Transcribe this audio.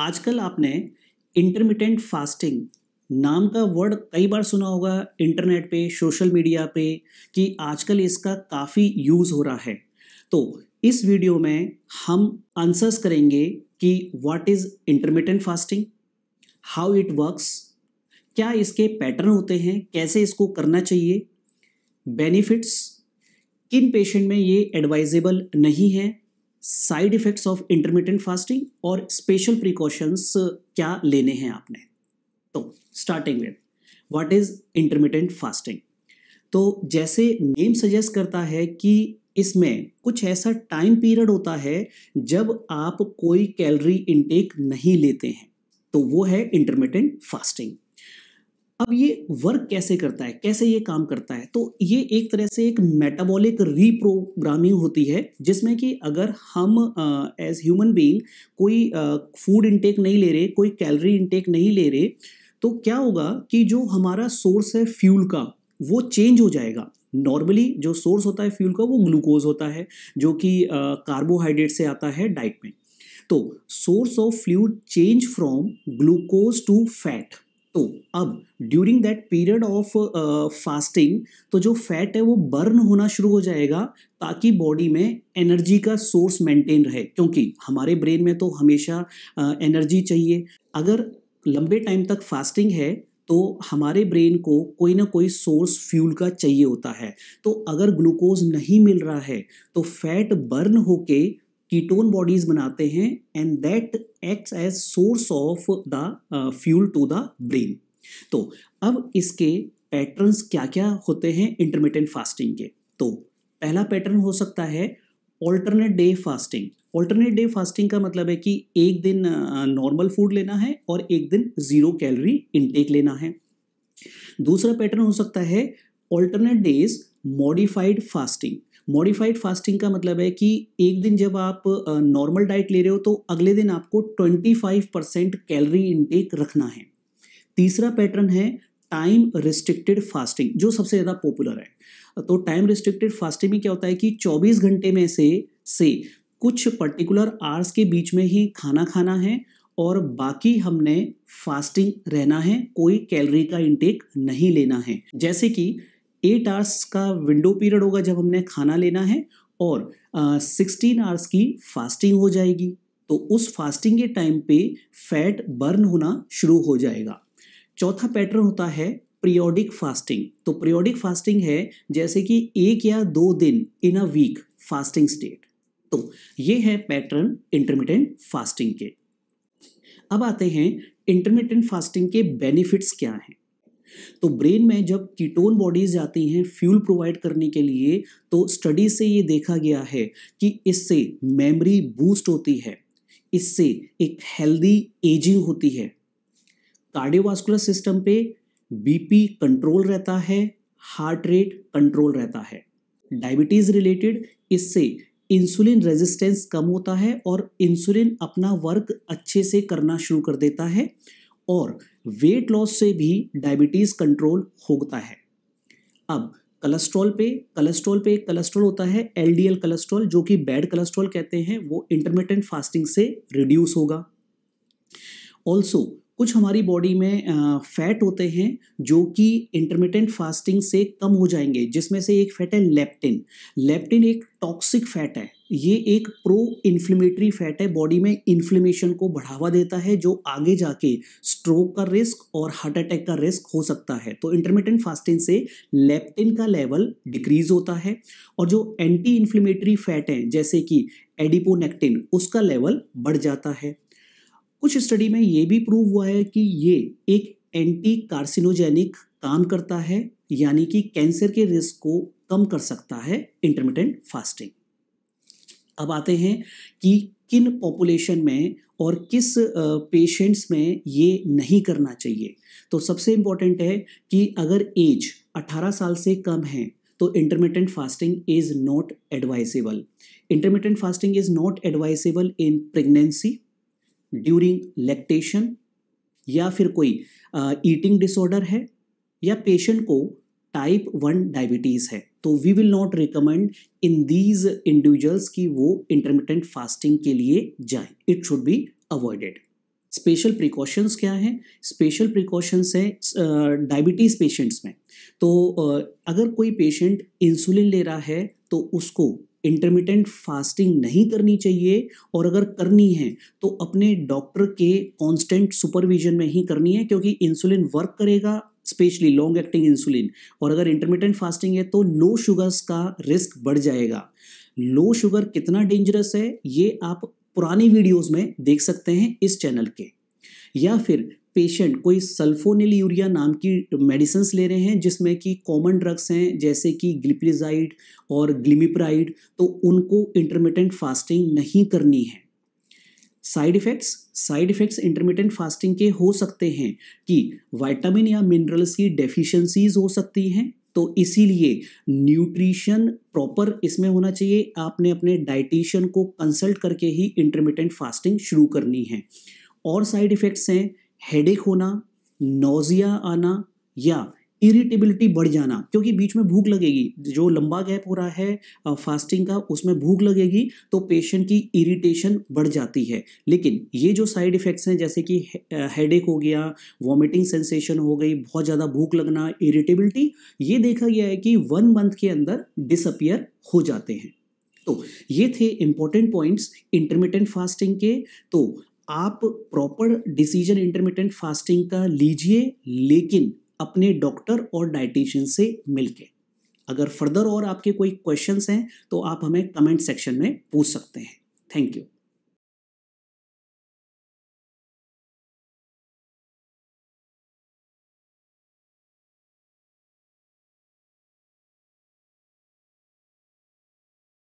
आजकल आपने intermittent fasting नाम का वर्ड कई बार सुना होगा इंटरनेट पे सोशल मीडिया पे कि आजकल इसका काफ़ी यूज़ हो रहा है तो इस वीडियो में हम आंसर्स करेंगे कि what is intermediate fasting how it works क्या इसके पैटर्न होते हैं कैसे इसको करना चाहिए बेनिफिट्स किन पेशेंट में ये एडवाइजेबल नहीं है side effects of intermediate fasting और स्पेशल प्रिकॉशंस uh, क्या लेने हैं आपने तो starting with what is intermediate fasting तो जैसे नेम सजेस्ट करता है कि इसमें कुछ ऐसा टाइम पीरियड होता है जब आप कोई कैलोरी इनटेक नहीं लेते हैं तो वो है इंटरमीडियंट फास्टिंग अब ये वर्क कैसे करता है कैसे ये काम करता है तो ये एक तरह से एक मेटाबॉलिक रीप्रोग्रामिंग होती है जिसमें कि अगर हम एज ह्यूमन बीइंग कोई फूड इंटेक नहीं ले रहे कोई कैलोरी इंटेक नहीं ले रहे तो क्या होगा कि जो हमारा सोर्स है फ्यूल का वो चेंज हो जाएगा नॉर्मली जो सोर्स होता है फ्यूल का वो ग्लूकोज होता है जो कि कार्बोहाइड्रेट से आता है डाइट में तो source of fluid change from glucose to fat तो अब during that period of fasting तो जो फैट है वो बर्न होना शुरू हो जाएगा ताकि बॉडी में एनर्जी का सोर्स मेंटेन रहे क्योंकि हमारे ब्रेन में तो हमेशा एनर्जी uh, चाहिए अगर लंबे टाइम तक फास्टिंग है तो हमारे ब्रेन को कोई ना कोई सोर्स फ्यूल का चाहिए होता है तो अगर ग्लूकोज नहीं मिल रहा है तो फैट बर्न होके कीटोन बॉडीज बनाते हैं and that act as source of the fuel to the brain तो अब इसके पैटर्न्स क्या क्या होते हैं इंटरमीडियंट फास्टिंग के तो पहला पैटर्न हो सकता है alternate day fasting alternate day fasting का मतलब है कि एक दिन नॉर्मल uh, फूड लेना है और एक दिन ज़ीरो कैलोरी इनटेक लेना है दूसरा पैटर्न हो सकता है alternate days modified fasting modified fasting का मतलब है कि एक दिन जब आप नॉर्मल डाइट ले रहे हो तो अगले दिन आपको 25 परसेंट कैलरी इनटेक रखना है तीसरा पैटर्न है टाइम रिस्ट्रिक्टेड फास्टिंग जो सबसे ज़्यादा पॉपुलर है तो टाइम रिस्ट्रिक्टेड फास्टिंग में क्या होता है कि 24 घंटे में से से कुछ पर्टिकुलर आवर्स के बीच में ही खाना खाना है और बाकी हमने फास्टिंग रहना है कोई कैलोरी का इंटेक नहीं लेना है जैसे कि एट आवर्स का विंडो पीरियड होगा जब हमने खाना लेना है और सिक्सटीन आवर्स की फास्टिंग हो जाएगी तो उस फास्टिंग के टाइम पे फैट बर्न होना शुरू हो जाएगा चौथा पैटर्न होता है प्रियोडिक फास्टिंग तो प्रियोडिक फास्टिंग है जैसे कि एक या दो दिन in a week fasting state तो ये है पैटर्न इंटरमीडियंट फास्टिंग के अब आते हैं इंटरमीडियंट फास्टिंग के बेनिफिट्स क्या हैं तो ब्रेन में जब कीटोन बॉडीज आती हैं फ्यूल प्रोवाइड करने के लिए तो स्टडी से ये देखा गया है कि इससे मेमोरी बूस्ट होती है इससे एक हेल्दी एजिंग होती है कार्डियोवास्कुलर सिस्टम पे बीपी कंट्रोल रहता है हार्ट रेट कंट्रोल रहता है डायबिटीज़ रिलेटेड इससे इंसुलिन रेजिस्टेंस कम होता है और इंसुलिन अपना वर्क अच्छे से करना शुरू कर देता है और वेट लॉस से भी डायबिटीज़ कंट्रोल होता है अब कोलेस्ट्रॉल पे कोलेस्ट्रॉल पे कोलेस्ट्रॉल होता है एलडीएल कोलेस्ट्रॉल जो कि बैड कोलेस्ट्रॉल कहते हैं वो इंटरमीडियंट फास्टिंग से रिड्यूस होगा ऑल्सो कुछ हमारी बॉडी में फैट होते हैं जो कि इंटरमीडियंट फास्टिंग से कम हो जाएंगे जिसमें से एक फैट है लेप्टिन लेप्टिन एक टॉक्सिक फैट है ये एक प्रो इन्फ्लेमेटरी फैट है बॉडी में इन्फ्लेमेशन को बढ़ावा देता है जो आगे जाके स्ट्रोक का रिस्क और हार्ट अटैक का रिस्क हो सकता है तो इंटरमीडियंट फास्टिंग से लेप्टिन का लेवल डिक्रीज होता है और जो एंटी इन्फ्लेमेटरी फैट हैं जैसे कि एडिपोनेक्टिन उसका लेवल बढ़ जाता है कुछ स्टडी में ये भी प्रूव हुआ है कि ये एक एंटी कार्सिनोजेनिक काम करता है यानी कि कैंसर के रिस्क को कम कर सकता है इंटरमीडियंट फास्टिंग अब आते हैं कि किन पॉपुलेशन में और किस पेशेंट्स में ये नहीं करना चाहिए तो सबसे इम्पॉर्टेंट है कि अगर एज 18 साल से कम है तो intermediate fasting is not advisable intermediate fasting is not advisable in pregnancy during lactation या फिर कोई ईटिंग uh, डिसऑर्डर है या पेशेंट को टाइप वन डायबिटीज़ है तो we will not recommend in these individuals कि वो इंटरमीडियंट फास्टिंग के लिए जाएं it should be avoided special precautions क्या हैं स्पेशल प्रिकॉशंस हैं डायबिटीज़ uh, पेशेंट्स में तो uh, अगर कोई पेशेंट इंसुलिन ले रहा है तो उसको इंटरमीडियंट फास्टिंग नहीं करनी चाहिए और अगर करनी है तो अपने डॉक्टर के कांस्टेंट सुपरविजन में ही करनी है क्योंकि इंसुलिन वर्क करेगा स्पेशली लॉन्ग एक्टिंग इंसुलिन और अगर इंटरमीडियंट फास्टिंग है तो लो शुगर्स का रिस्क बढ़ जाएगा लो शुगर कितना डेंजरस है ये आप पुरानी वीडियोस में देख सकते हैं इस चैनल के या फिर पेशेंट कोई सल्फोनिल यूरिया नाम की मेडिसिन ले रहे हैं जिसमें कि कॉमन ड्रग्स हैं जैसे कि ग्लिप्रिजाइड और ग्लिमिप्राइड तो उनको इंटरमीडियंट फास्टिंग नहीं करनी है side effects side effects intermediate fasting के हो सकते हैं कि वाइटामिन या मिनरल्स की डेफिशिएंसीज हो सकती हैं तो इसीलिए न्यूट्रिशन प्रॉपर इसमें होना चाहिए आपने अपने डाइटिशियन को कंसल्ट करके ही इंटरमीडियंट फास्टिंग शुरू करनी है और साइड इफ़ेक्ट्स हैं हेडेक होना नोज़िया आना या इरिटेबिलिटी बढ़ जाना क्योंकि बीच में भूख लगेगी जो लंबा गैप हो रहा है फास्टिंग का उसमें भूख लगेगी तो पेशेंट की इरिटेशन बढ़ जाती है लेकिन ये जो साइड इफ़ेक्ट्स हैं जैसे कि हेड हो गया वॉमिटिंग सेंसेशन हो गई बहुत ज़्यादा भूख लगना इरिटेबिलिटी ये देखा गया है कि वन मंथ के अंदर डिसअपियर हो जाते हैं तो ये थे इंपॉर्टेंट पॉइंट्स इंटरमीडियंट फास्टिंग के तो आप प्रॉपर डिसीजन इंटरमीडियंट फास्टिंग का लीजिए लेकिन अपने डॉक्टर और डाइटिशियन से मिलके अगर फर्दर और आपके कोई क्वेश्चंस हैं तो आप हमें कमेंट सेक्शन में पूछ सकते हैं थैंक यू